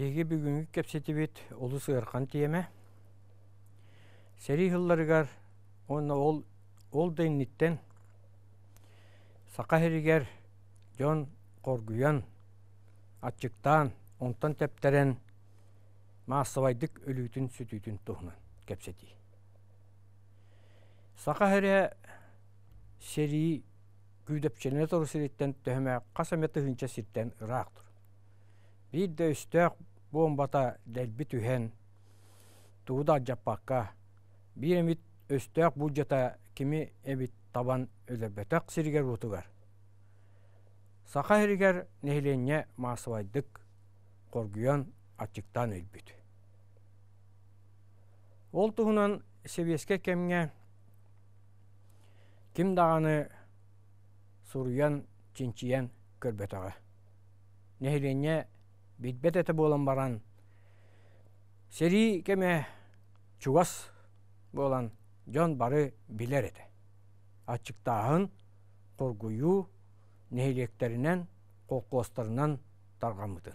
Беге бүгінгі кепсеті бет ұлыс ғырқан тиеме. Сәрі ғылларығар оны ол, ол дейніттен сақа херігер жон қоргуян, атчықтан, онтан тәптерен маасывайдық өлүйтін сүтүйтін тұғынан кепсеті. Сақа хере сәрі күйдепчене тұры сіреттен төме қасаметі ғынча сірттен ұрақтыр бомбата түйен, тұғыда тууда бір әміт эмит бұл жата кими эбит табан өлөбөтөк сиригер бутугар Сақа хиригер нехиленне маасыбайдык коргуян ачыктан өлбүт ол тұғынан себеске кемге ким даганы суруян чинчиян көрбөтөгө нехиленне битбет эте болан баран. Сери кеме чугас болан жон бары билер эте. Ачыктаахын коргую нейлектеринен колкостарынан таргамытын.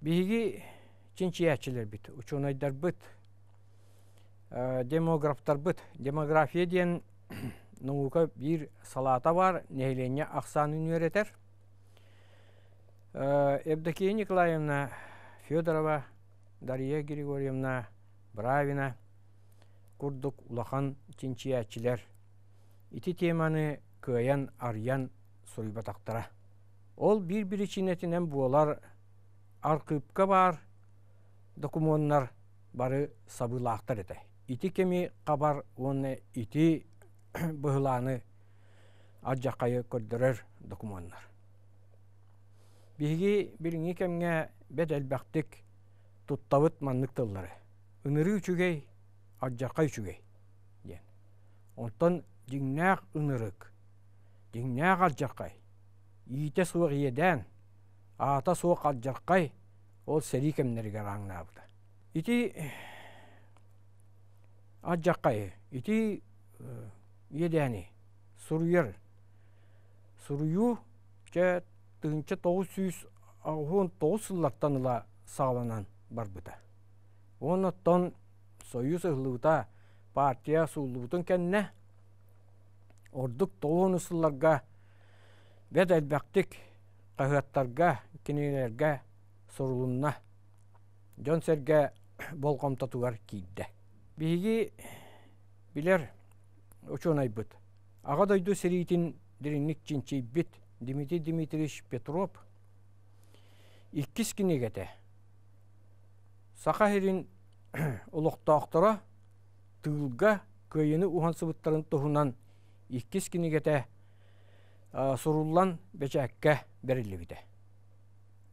бииги чинчиячилер бит, учунайдар біт, демографтар быт Демография деген наука бир салата бар, нейлене Ақсан үйретер. Э, Евдокия Николаевна Федорова, Дарья Григорьевна Бравина, Курдук Улахан Чинчиячилер. Ити теманы көйен арьян суйбатақтыра. Ол бир бірі чинетінен болар аркыпка бар документнар бары сабылақтар еді. Ити кеми қабар оны ити бұғыланы аджақайы көрдірер документнар. Биги біліңе кемге бәд әлбәқтік туттавыт маннык тыллары. Үнүрү үчүгей, аджака үчүгей. Ден. Онтон диңнәк үнүрүк. Ете аджакай. Ите едән, ата суық аджакай, ол сәри кемнерге раңнабыды. Ити э, аджакай, ити едени, э, суруер, сурую, чәт тыгынча тоғыз жүз агуун тоғыз сыллаттан ыла сааланан барбыта оноттон союз ыһылыыта партия суулубутун кенне ордук тоон ысылларга бет элбактик кахыаттарга кинилерге сорулунна жон серге болгомтатугар кийде бииги билер ученайбыт ага дойду сириитин диринник чинчейбит Дмитрий Дмитриевич Петров иккис кинегете сахахирин улуқтаақтыра тылга көйіні ухан сыбыттарын тұхынан иккис кинегете суруллан бечәккә берилибите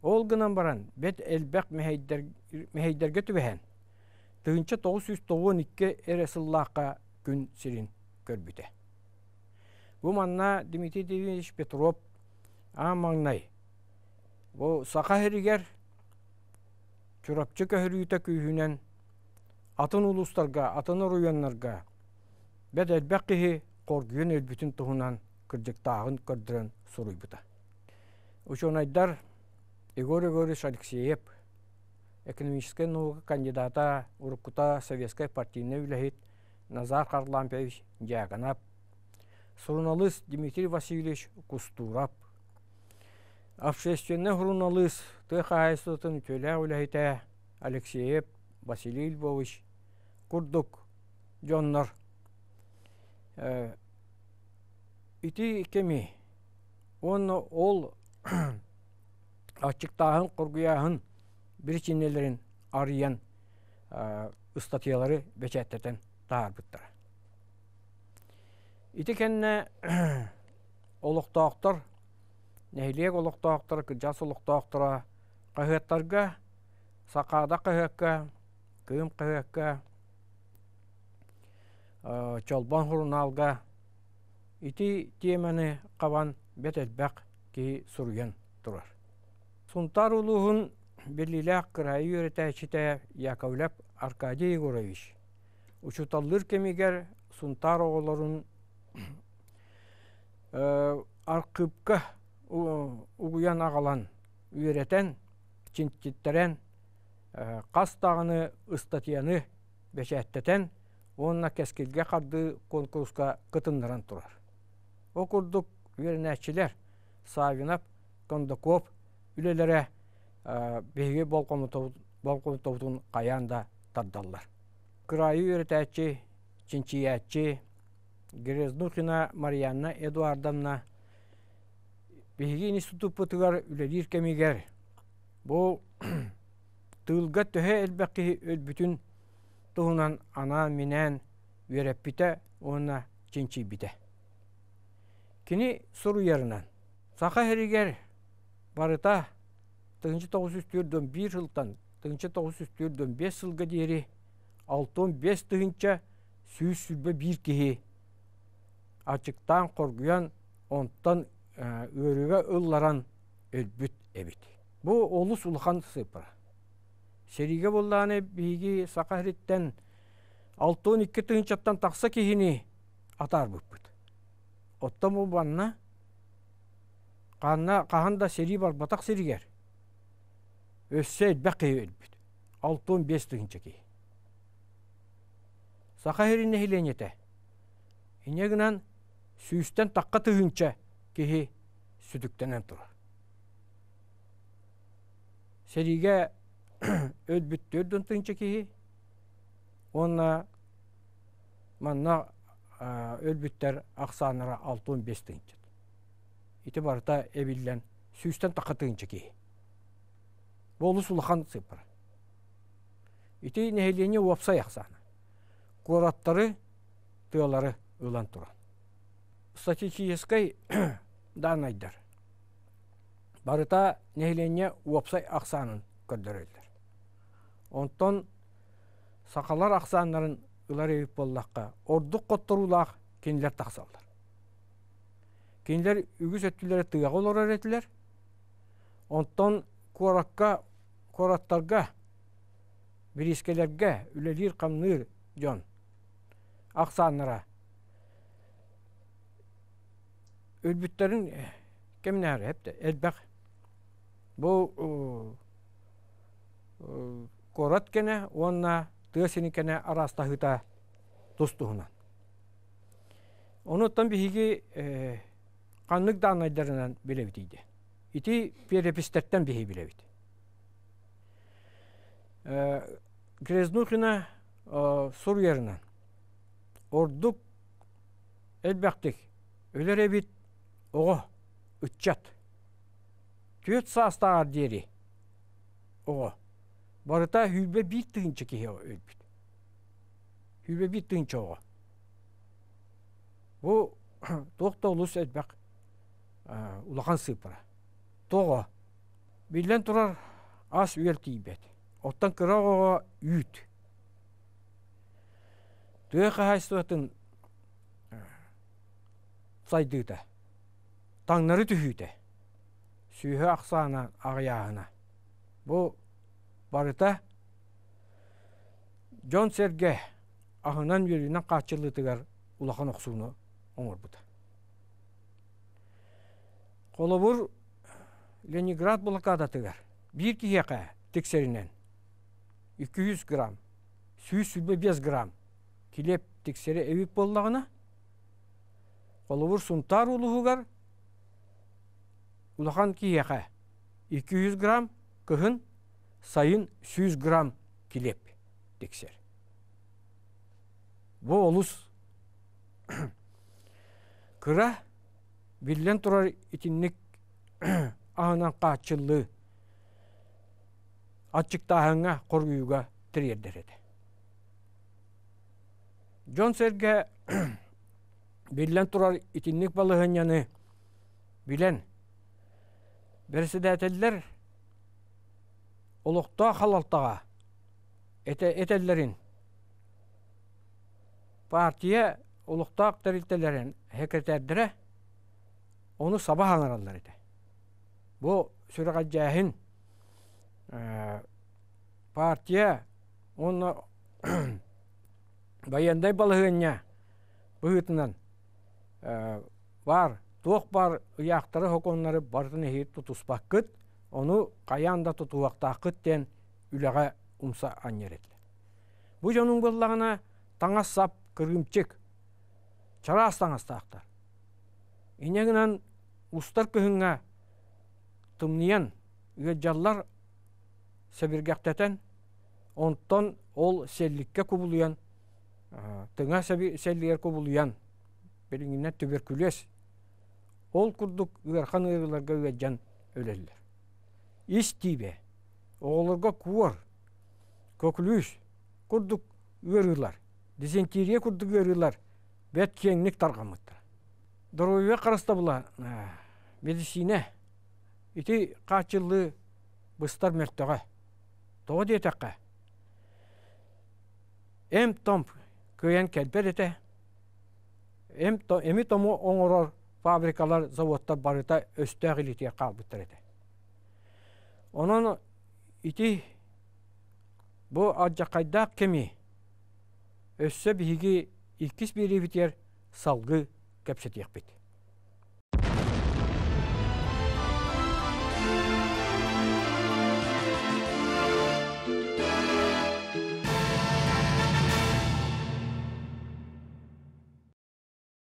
ол гынан баран бет әлбәқ мехәйдәргә түбәһән тыынча 992 жүз күн сирин көрбіде. бу манна Дмитрий Петров амаңнай бу саха хиригер чурапчы көһөрүйүтэ күйүнен атын улустарга атын руяннарга бет элбек киһи коргүйөн элбүтүн туһунан кырдьыктаагын көрдүрөн суруйбута ученойдар игорь игорьевич алексеев экономическая наука кандидата уруккута советской партийне үлэхит назар харлампевич жаганап сурналыс дмитрий васильевич кустурап Общественный хруналыс тыха айстотын төлә үләйте Алексеев Василий Львович курдук жоннор. Э, ити кеми он ол ачыктагын кургуягын бир чинелерин арыян э, статьялары бечаттетен таарбыттар. Ити кенне нәйлек олықтоқтыр, жас олықтоқтыра, қағыттарға, сақада қағыққа, күйім қағыққа, жолбан ә, хұрыналға, ити темені қабан бәтәлбәқ ки сұрген тұрар. Сунтар улуғын беліләқ қырайы үйретәчіте Яковлеп Аркадий Егорович. Үшіталдыр кемігер Сұнтар оғыларын ә, арқыпқа угуян ағалан үйретен чинтиттерен қастағыны э, ыстатияны бешеттетен онна кескилге қарды конкурска кытындыран турар окурдук вернәчилер Савинап, кондаков үлелере э, беге болкомутовдун каянда тардаллар кырайы үйрөтәчи чинчиячи грезнухина марьяна эдуардовна Биһиги институт путыгар үлэлир кемигер. Бу тылга төһе элбәки өлбүтүн туһунан ана минән вереппите уна чинчи бите. Кини суру ярынан. Саха херигер барыта тыгынчы тогуз жүз төрдөн бир жылдан тыгынчы тогуз жүз төрдөн беш жылга дейри алтон беш тыгынча сүүс сүрбө бир кихи. Ачыктан коргуян онтон өріге ұлларан өлбүт әбіт. Бұл олыс ұлхан сыпыр. Сериге болланы биги сақахриттен 6-12 тұғыншаттан тақса кейіні атар бұппыт. Отта бұл банна қағанда қағанда сери бар батақ серигер. Өссе әлбәк кейі өлбүт. 6-15 тұғынша кейі. Сақахрин нехиленете. Инегінан сүйістен таққа тұғынша киһи сүтүктенен тура сериге өтбүттүрдүн тынчы киһи онна манна өт өтбүттер аксаанара алтуун бес тынчы ити барыта эбиллен сүүстен така тынчы киһи болу сулахан сыпыр ити нехилини уапса яқсаны кураттары тыалары ылан туран Статистический данайдар. Барыта нехиленне уапсай ақсанын көрдірелдер. Онтон сақалар ақсанларын ылар боллаққа ордық қоттырулақ кенілер тақсалдар. Кенілер үгіз өттілері тұяғы олар әретілер. Онтон қораққа, қораттарға, бірескелерге үлелер қамныр жон. Ақсанлара Ülbütlerin eh, kemnari hep de Бұл Bu кені, kene onunla кені, араста arasta hıta dostuğuna. Onuttan bir higi e, eh, біле danaylarından біле Оғы, үтчат. Төт састағар дері. Оғы. Барыта хүлбе бит тыынчы кеге өлбіт. Хүлбе бит тыынчы оғы. Бұл тоқта ұлыс әдбәк ұлаған сыпыра. Тоғы. Билен тұрар ас үйел тейбет. Оттан кыра оға үйт. Төе қағайстығатын сайдыда. Tanları tühüde. Süühü aksana Бұл Bu барыта жон серге ahынан үйрінен қачылытығар улахан оқсуыны оңыр бұды. Қолыбыр Ленинград блокадатығар бір киеқа тексерінен 200 грамм, 5 грамм келеп тексері әуіп боллағына, колобур сұнтар ұлығығар улахан киеха 200 грамм күхін сайын 100 грамм келеп килеп тексер. Бу олус кыра биллен турар итинник аһынан каачыллы атчыктааһыңа коргуюга тириердерет. Джон Серге биллен турар итинник балығын яны билен берседателлер ұлықта халалтаға этеллерин партия ұлықта терилтелерин хекетердире оны саба аңыраллар Бұ, Сүріға жәйін, ә, партия оны баяндай балыгынья быытынан ә, бар туох бар уяқтары хоконнары бардын хир тутуспаккыт ону каянда тутуактааккыт тен үлэҕэ умса аннерет бу жонун быллагына таңас сап кыргымчек чараас таңастаактар инегинан устар кыһыңа тымныян үгэджаллар себиргактетен онтон ол селликке кубулуян тыңа селлиер кубулуян билиңинне туберкулез Ол курдук ыархан ыыларга ыажан өлөллөр. Ис тийбе, оголорго куор, көкүлүш, курдук ыарылар, дизентерия курдук ыарылар, бет кеңник таргамыттыр. Дорубе караста була медицина ити качылы быстар мертөге. Тоо детекке. Эм томп көен келбер ете. эми оңорор фабрикалар, заводтар барыта өстәғіл ете қалбыттыр еді. Оның ити бұл аджақайдақ кеми өссө биһиги иккис бітер салғы салгы кепшетиэхпит